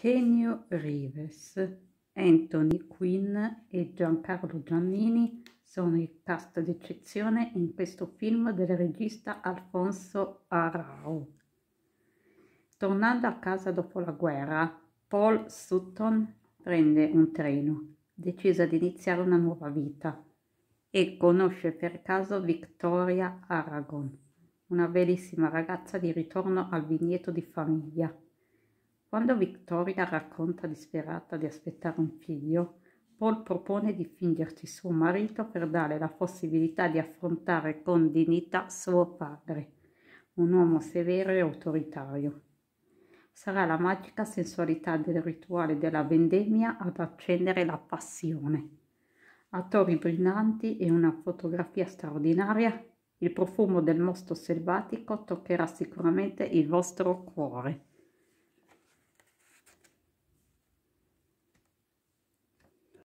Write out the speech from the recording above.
Kenio Rives, Anthony Quinn e Giancarlo Giannini sono il cast d'eccezione in questo film del regista Alfonso Arau. Tornando a casa dopo la guerra, Paul Sutton prende un treno, decisa di iniziare una nuova vita, e conosce per caso Victoria Aragon, una bellissima ragazza di ritorno al vigneto di famiglia. Quando Victoria racconta disperata di aspettare un figlio, Paul propone di fingersi suo marito per dare la possibilità di affrontare con dignità suo padre, un uomo severo e autoritario. Sarà la magica sensualità del rituale della vendemmia ad accendere la passione. Attori brillanti e una fotografia straordinaria, il profumo del mosto selvatico toccherà sicuramente il vostro cuore.